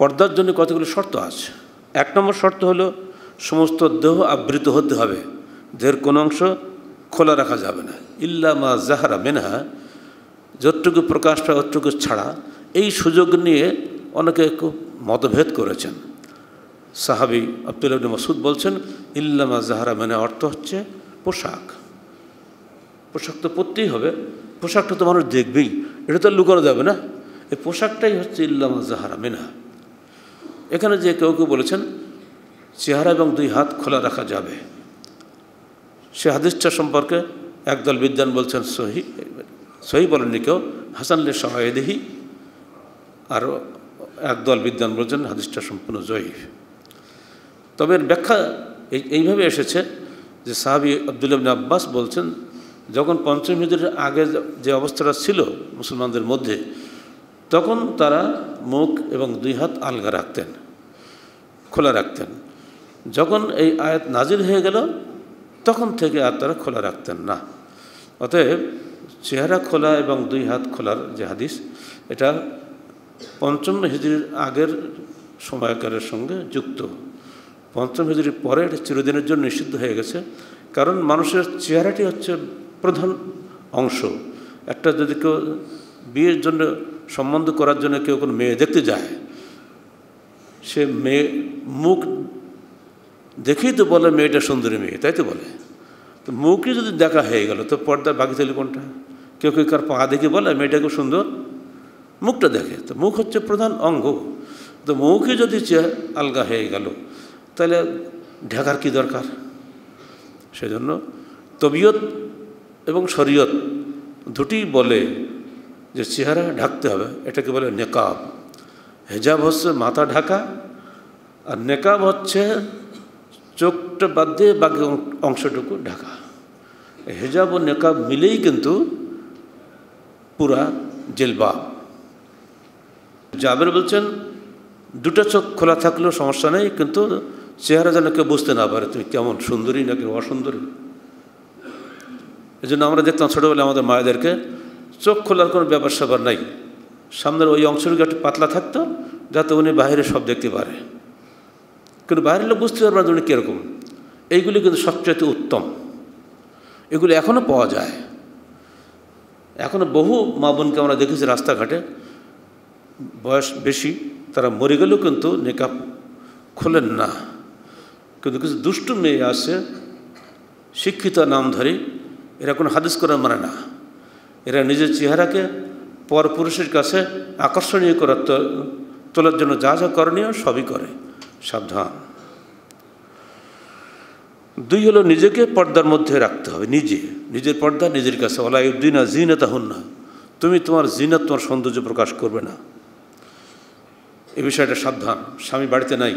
পর্দার জন্য কতগুলো শর্ত আছে এক নম্বর শর্ত হলো সমস্ত দেহ আবৃত হতে হবে দেহের কোনো অংশ খোলা রাখা যাবে না ইল্লা মা জাহারা মেনহা যতটুকু প্রকাশ পায় অতটুকু ছাড়া এই সুযোগ নিয়ে অনেকে খুব মতভেদ করেছেন সাহাবি আব্দুল আবনী মাসুদ বলছেন ইল্লামা জাহারা মেনে অর্থ হচ্ছে পোশাক পোশাক তো পরতেই হবে পোশাকটা তো মানুষ দেখবেই এটা তো লুকানো যাবে না এই পোশাকটাই হচ্ছে ইল্লামা জাহারা মেনা এখানে যে কেউ কেউ বলেছেন চেহারা এবং দুই হাত খোলা রাখা যাবে সে হাদিসটা সম্পর্কে একদল বিদ্যান বলছেন সহি সহি বলেননি কেউ হাসানলে সহায়দেহি আর একদল বিদ্যান বলছেন হাদিসটা সম্পূর্ণ জয়ী তবে এর ব্যাখ্যা এইভাবে এসেছে যে সাহাবি আবদুল্লাবিন আব্বাস বলছেন যখন পঞ্চম হিজুরের আগে যে অবস্থাটা ছিল মুসলমানদের মধ্যে তখন তারা মুখ এবং দুই হাত আলগা রাখতেন খোলা রাখতেন যখন এই আয়াত নাজির হয়ে গেল তখন থেকে আর তারা খোলা রাখতেন না অতএব চেহারা খোলা এবং দুই হাত খোলার যে হাদিস এটা পঞ্চম হিজড়ির আগের সময়কারের সঙ্গে যুক্ত পঞ্চম হিজড়ির পরে এটা চিরদিনের জন্য নিষিদ্ধ হয়ে গেছে কারণ মানুষের চেহারাটি হচ্ছে প্রধান অংশ একটা যদি কেউ বিয়ের জন্য সম্বন্ধ করার জন্য কেউ কোনো মেয়ে দেখতে যায় সে মেয়ে মুখ দেখেই তো বলে মেয়েটা সুন্দরী মেয়ে তাই তো বলে তো মুখই যদি দেখা হয়ে গেল তো পর্দা বাকি থাকলে কোনটা কেউ কেউ কার পা দেখে বলে মেয়েটা খুব সুন্দর মুখটা দেখে তো মুখ হচ্ছে প্রধান অঙ্গ তো মুখই যদি আলগা হয়ে গেল তাহলে ঢাকার কি দরকার সেজন্য তবিয়ত এবং শরীয়ত দুটি বলে যে চেহারা ঢাকতে হবে এটাকে বলে নেকাব হেজাব হচ্ছে মাথা ঢাকা আর নেকাব হচ্ছে চোখটা বাদ দিয়ে বাকি অংশটুকু ঢাকা হেজাব ও নেকাব মিলেই কিন্তু পুরা জেলবা জাবের বলছেন দুটো চোখ খোলা থাকলেও সমস্যা নেই কিন্তু চেহারা যেন কেউ বুঝতে না পারে তুমি কেমন সুন্দরী নাকি অসুন্দরী এই জন্য আমরা দেখতাম ছোটোবেলায় আমাদের মায়েদেরকে চোখ খোলার কোনো ব্যাপার স্যাপার নাই সামনের ওই অংশটুকু একটু পাতলা থাকতো যাতে উনি বাইরে সব দেখতে পারে কিন্তু বাইরের লোক বুঝতে পারবে না উনি কীরকম এইগুলি কিন্তু সবচেয়ে উত্তম এগুলি এখনও পাওয়া যায় এখনও বহু মা বোনকে আমরা দেখেছি রাস্তাঘাটে বয়স বেশি তারা মরে গেলেও কিন্তু নেকাপ খোলেন না কিন্তু কিছু দুষ্টু মেয়ে আছে শিক্ষিত নাম ধরে এরা কোনো হাদিস করার মানে না এরা নিজের চেহারাকে পরপুরুষের কাছে আকর্ষণীয় করার তোলার জন্য যা যা করণীয় সবই করে সাবধান দুই হলো নিজেকে পর্দার মধ্যে রাখতে হবে নিজে নিজের পর্দা নিজের কাছে জিনা তা হন না তুমি তোমার জিনা তোমার সৌন্দর্য প্রকাশ করবে না এ বিষয়টা সাবধান স্বামী বাড়িতে নাই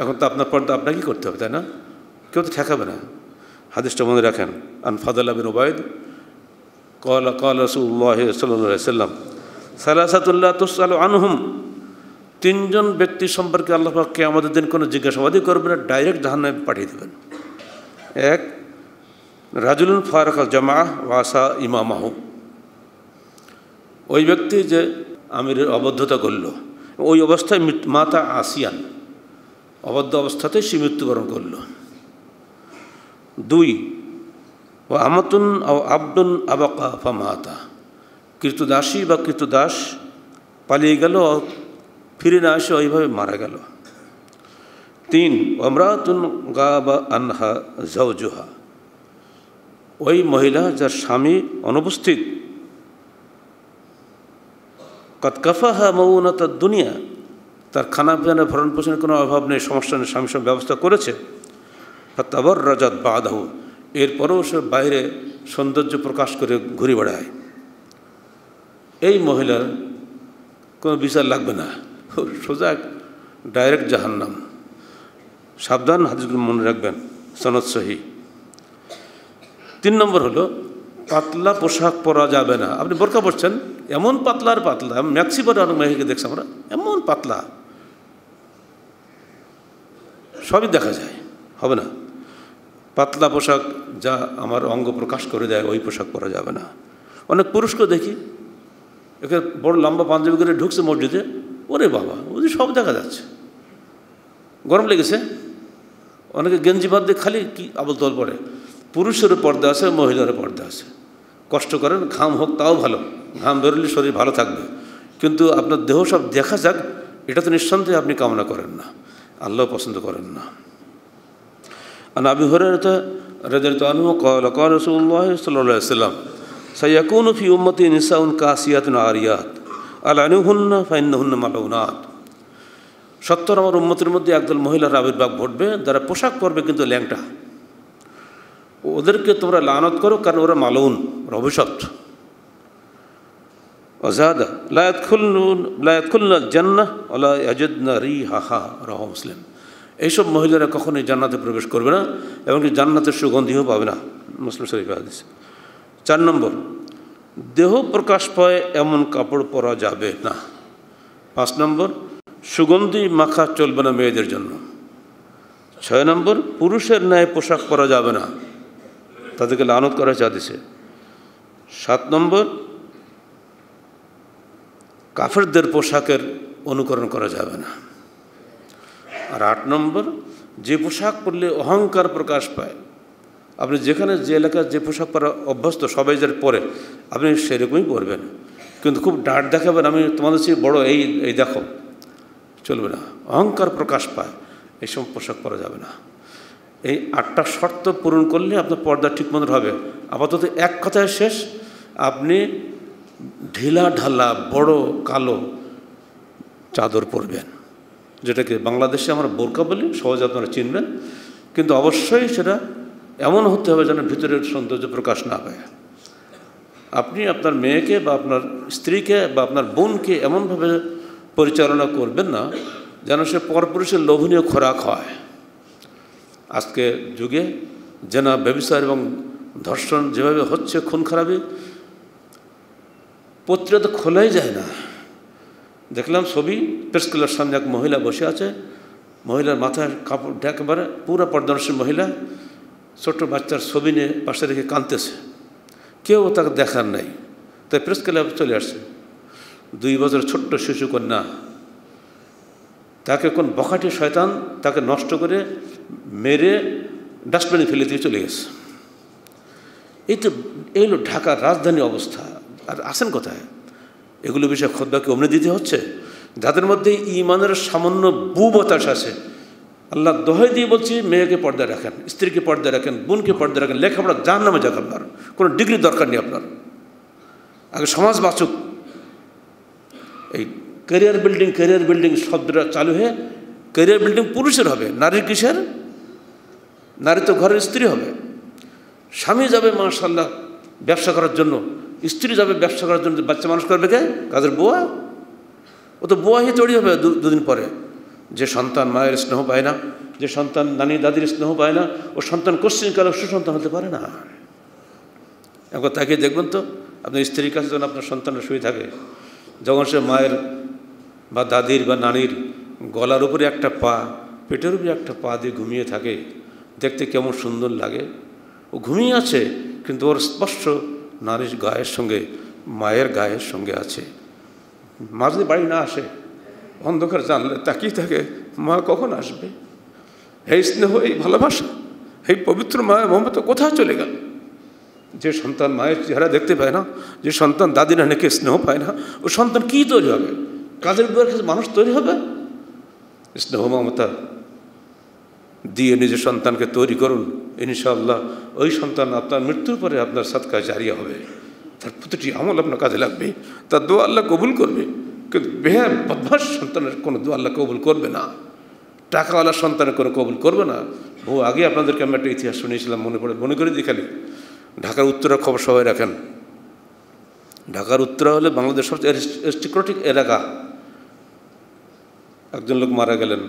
এখন তো আপনার পর্দা আপনাকেই করতে হবে তাই না কেউ তো ঠেকাবে না হাদিসটা মনে রাখেন আন ফাদাল আবিন ওবায়দ قال قال رسول الله صلى الله عليه وسلم لا تسال আনহুম তিনজন ব্যক্তি সম্পর্কে আল্লাহকে আমাদের দিন কোনো জিজ্ঞাসাবাদই করবে না ডাইরেক্ট জাহান্নামে পাঠিয়ে দেবেন এক রাজুলুন ফারুক আল জামা ওয়াসা ইমামাহু ওই ব্যক্তি যে আমিরের অবদ্ধতা করল ওই অবস্থায় মাতা আসিয়ান অবদ্ধ অবস্থাতেই সে মৃত্যুবরণ করল দুই ও আমাতুন ও আব্দুন আবাকা মাতা কৃতদাসী বা কৃতদাস পালিয়ে গেল ফিরে না আসে ওইভাবে মারা গেল তিন অমরাতুন গা বা আনহা জোহা ওই মহিলা যার স্বামী অনুপস্থিত কতকাফাহা মৌনা তার দুনিয়া তার খানা পিনা ভরণ পোষণের কোনো অভাব নেই সমস্যা নেই স্বামী সব ব্যবস্থা করেছে তাবর রাজাত বাদাহু এরপরেও সে বাইরে সৌন্দর্য প্রকাশ করে ঘুরে বেড়ায় এই মহিলার কোনো বিচার লাগবে না সোজা ডাইরেক্ট জাহান্নাম সাবধান হাজির মনে রাখবেন সনদ সহি তিন নম্বর হলো পাতলা পোশাক পরা যাবে না আপনি বোরকা পড়ছেন এমন পাতলার পাতলা ম্যাক্সি পরে অনেক মেয়েকে দেখছি আমরা এমন পাতলা সবই দেখা যায় হবে না পাতলা পোশাক যা আমার অঙ্গ প্রকাশ করে দেয় ওই পোশাক পরা যাবে না অনেক পুরুষকে দেখি একে বড় লম্বা পাঞ্জাবি করে ঢুকছে মসজিদে ওরে বাবা ওদের সব দেখা যাচ্ছে গরম লেগেছে অনেকে গেঞ্জি বাদ দিয়ে খালি কি আবল তল পড়ে পুরুষেরও পর্দা আছে মহিলারও পর্দা আছে কষ্ট করেন ঘাম হোক তাও ভালো ঘাম বেরোলে শরীর ভালো থাকবে কিন্তু আপনার দেহ সব দেখা যাক এটা তো নিঃসন্দেহে আপনি কামনা করেন না আল্লাহ পছন্দ করেন না عن أبي هريرة رضي الله عنه قال قال رسول الله صلى الله عليه وسلم سيكون في أمتي نساء كاسيات عاريات ألعنهن فإنهن ملعونات সত্তর আমার উন্মতির মধ্যে একদল মহিলার আবির্ভাব ঘটবে যারা পোশাক পরবে কিন্তু ল্যাংটা ওদেরকে তোমরা লানত করো কারণ ওরা মালুন অভিশপ্ত অজাদা লায়াত খুল্লুন লায়াত খুল্লাল জান্না ওলা ইয়াজুদ্না রি হা হা রহ মুসলিম এইসব মহিলারা কখনোই জান্নাতে প্রবেশ করবে না এমনকি জান্নাতের সুগন্ধিও পাবে না মুসলিম শরীফ হাদিস চার নম্বর দেহ প্রকাশ পায় এমন কাপড় পরা যাবে না পাঁচ নম্বর সুগন্ধি মাখা চলবে না মেয়েদের জন্য ছয় নম্বর পুরুষের ন্যায় পোশাক পরা যাবে না তাদেরকে লানত করা চাঁদিছে সাত নম্বর কাফেরদের পোশাকের অনুকরণ করা যাবে না আর আট নম্বর যে পোশাক পরলে অহংকার প্রকাশ পায় আপনি যেখানে যে এলাকার যে পোশাক পরা অভ্যস্ত সবাই যার পরে আপনি সেরকমই পরবেন কিন্তু খুব ডাট দেখাবেন আমি তোমাদের চেয়ে বড় এই এই দেখো চলবে না অহংকার প্রকাশ পায় এইসব পোশাক পরা যাবে না এই আটটা শর্ত পূরণ করলে আপনার পর্দা ঠিকমতো হবে আপাতত এক কথায় শেষ আপনি ঢিলা ঢালা বড় কালো চাদর পরবেন যেটাকে বাংলাদেশে আমরা বোরকা বলি সহজে আপনারা চিনবেন কিন্তু অবশ্যই সেটা এমন হতে হবে যেন ভিতরের সৌন্দর্য প্রকাশ না পায় আপনি আপনার মেয়েকে বা আপনার স্ত্রীকে বা আপনার বোনকে এমনভাবে পরিচালনা করবেন না যেন সে পরপুরুষের লোভনীয় খোরাক হয় আজকে যুগে জেনা ব্যবসার এবং ধর্ষণ যেভাবে হচ্ছে খুন খারাপি পত্রিকা তো খোলাই যায় না দেখলাম ছবি প্রেসক্লার সামনে এক মহিলা বসে আছে মহিলার মাথার কাপড় একেবারে পুরো পর্দর্শী মহিলা ছোট্ট বাচ্চার ছবি নিয়ে পাশে রেখে কাঁদতেছে কেউ তাকে দেখার নাই তাই প্রেস চলে আসছে দুই বছর ছোট্ট শিশুকন্যা তাকে কোন বখাটি শয়তান তাকে নষ্ট করে মেরে ডাস্টবিনে ফেলে দিয়ে চলে গেছে এই তো এই হলো ঢাকার রাজধানী অবস্থা আর আসেন কোথায় এগুলো বিষয়ে খদ্দাকে অমনি দিতে হচ্ছে যাদের মধ্যে ইমানের সামান্য বতাস আছে আল্লাহ দোহাই দিয়ে বলছি মেয়েকে পর্দায় রাখেন স্ত্রীকে পর্দায় রাখেন বোনকে পর্দায় রাখেন লেখাপড়া যার নামে যাক আপনার কোনো ডিগ্রির দরকার নেই আপনার আগে সমাজ বাঁচুক এই ক্যারিয়ার বিল্ডিং ক্যারিয়ার বিল্ডিং শব্দটা চালু হয়ে ক্যারিয়ার বিল্ডিং পুরুষের হবে নারীর কিসের নারী তো ঘরের স্ত্রী হবে স্বামী যাবে মার্শাল্লাহ ব্যবসা করার জন্য স্ত্রী যাবে ব্যবসা করার জন্য বাচ্চা মানুষ করবে কে কাজের বুয়া ও তো বুয়া হয়ে তৈরি হবে দুদিন পরে যে সন্তান মায়ের স্নেহ পায় না যে সন্তান নানি দাদির স্নেহ পায় না ও সন্তান কোশ্চিনকালে সুসন্তান হতে পারে না এখন তাকে দেখবেন তো আপনার স্ত্রীর কাছে যখন আপনার সন্তানের শুয়ে থাকে যখন সে মায়ের বা দাদির বা নানির গলার উপরে একটা পা পেটের উপরে একটা পা দিয়ে ঘুমিয়ে থাকে দেখতে কেমন সুন্দর লাগে ও ঘুমিয়ে আছে কিন্তু ওর স্পষ্ট নারীর গায়ের সঙ্গে মায়ের গায়ের সঙ্গে আছে মা যদি বাড়ি না আসে অন্ধকার জানলে তাকিয়ে থাকে মা কখন আসবে এই স্নেহ এই ভালোবাসা এই পবিত্র মায়ের মমতা কোথায় চলে গেল যে সন্তান মায়ের চেহারা দেখতে পায় না যে সন্তান দাদি নাকি স্নেহ পায় না ও সন্তান কী তৈরি হবে কাজের বিবাহ মানুষ তৈরি হবে স্নেহ মমতা দিয়ে নিজের সন্তানকে তৈরি করুন ইনশাআল্লাহ ওই সন্তান আপনার মৃত্যুর পরে আপনার সৎকার জারি হবে তার প্রতিটি আমল আপনার কাজে লাগবে তার দোয়া আল্লাহ কবুল করবে কিন্তু বেহার বদমাস সন্তানের কোনো দোয়া আল্লাহ কবুল করবে না টাকাওয়ালা সন্তানের কোনো কবুল করবে না ও আগে আপনাদেরকে আমি একটা ইতিহাস শুনিয়েছিলাম মনে পড়ে মনে করে দেখালি ঢাকার উত্তরা খবর সবাই রাখেন ঢাকার উত্তরা হলে বাংলাদেশ সবচেয়ে এরিস্টিক্রটিক এলাকা একজন লোক মারা গেলেন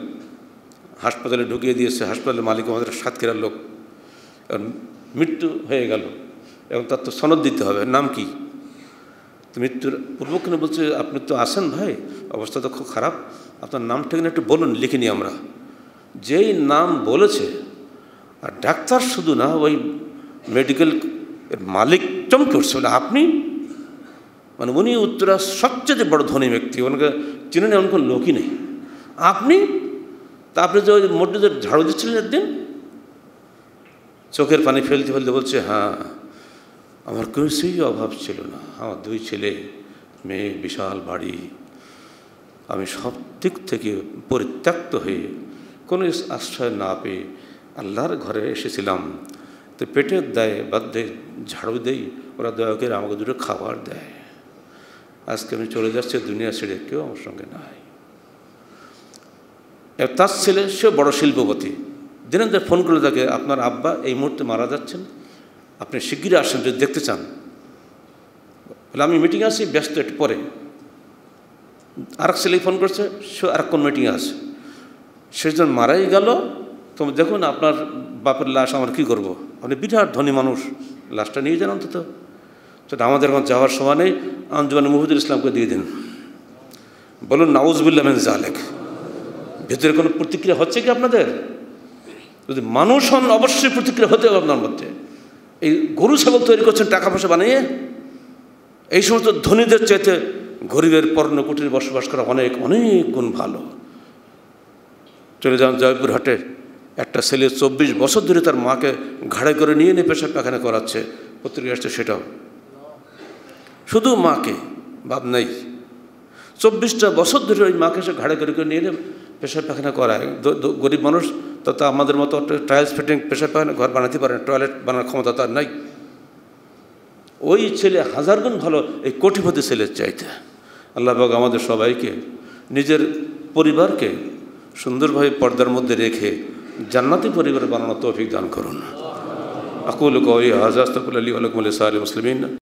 হাসপাতালে ঢুকিয়ে দিয়েছে হাসপাতালের মালিক আমাদের সাতক্ষীরার লোক মৃত্যু হয়ে গেল এবং তার তো সনদ দিতে হবে নাম কি তো মৃত্যুর পূর্বক্ষণে বলছে আপনি তো আসেন ভাই অবস্থা তো খুব খারাপ আপনার নাম ঠিকানা একটু বলুন লিখে নিই আমরা যেই নাম বলেছে আর ডাক্তার শুধু না ওই মেডিকেল এর মালিক চমকে উঠছে বলে আপনি মানে উনি উত্তরা সবচেয়ে বড় ধনী ব্যক্তি ওনাকে চিনে নেই অনেক লোকই নেই আপনি তা আপনি যে মসজিদের ঝাড়ু দিচ্ছিলেন একদিন চোখের পানি ফেলতে ফেলতে বলছে হ্যাঁ আমার কিছুই অভাব ছিল না আমার দুই ছেলে মেয়ে বিশাল বাড়ি আমি সব দিক থেকে পরিত্যক্ত হয়ে কোনো আশ্রয় না পেয়ে আল্লাহর ঘরে এসেছিলাম তো পেটের দেয় বাধ্যে ঝাড়ু দেই ওরা দয়া আমাকে দুটো খাবার দেয় আজকে আমি চলে যাচ্ছি দুনিয়া ছেড়ে কেউ আমার সঙ্গে নাই তার ছেলে সে বড় শিল্পপতি দিন ফোন করলে তাকে আপনার আব্বা এই মুহূর্তে মারা যাচ্ছেন আপনি শিগগিরই আসেন যদি দেখতে চান বলে আমি মিটিংয়ে আছি ব্যস্ত একটু পরে আর এক ফোন করছে সে আর কোন মিটিংয়ে আছে সেজন মারাই গেল তুমি দেখুন আপনার বাপের লাশ আমার কী করবো আপনি বিরাট ধনী মানুষ লাশটা নিয়ে যান অন্তত সেটা আমাদের এখন যাওয়ার সময় নেই আঞ্জুমানে মুহিদুল ইসলামকে দিয়ে দিন বলুন নাউজবুল্লাহ জালেক ভেতরে কোনো প্রতিক্রিয়া হচ্ছে কি আপনাদের যদি মানুষ হন অবশ্যই প্রতিক্রিয়া হতে হবে আপনার মধ্যে এই গরু ছাগল তৈরি করছেন টাকা পয়সা বানিয়ে এই সমস্ত ধনীদের চাইতে গরিবের পর্ণ কুটির বসবাস করা অনেক অনেক গুণ ভালো চলে যান জয়পুরহাটে একটা ছেলে চব্বিশ বছর ধরে তার মাকে ঘাড়ে করে নিয়ে নিয়ে পেশা পাখানা করাচ্ছে পত্রিকা আসছে সেটাও শুধু মাকে বাপ নাই চব্বিশটা বছর ধরে ওই মাকে সে ঘাড়ে করে নিয়ে নেবে পেশা পায়খানা করায় গরিব মানুষ তথা আমাদের মতো ট্রায়ালস ফিটিং পেশা পায়খানা ঘর বানাতে পারে টয়লেট বানানোর ক্ষমতা তার নাই ওই ছেলে হাজার গুণ ভালো এই কোটিপতি ছেলের চাইতে আল্লাহবাগ আমাদের সবাইকে নিজের পরিবারকে সুন্দরভাবে পর্দার মধ্যে রেখে জান্নাতি পরিবার বানানো তৌফিক দান করুন আকুল কৌরি হাজাস্তকুল আলী আলকুমুল সাহা মুসলিম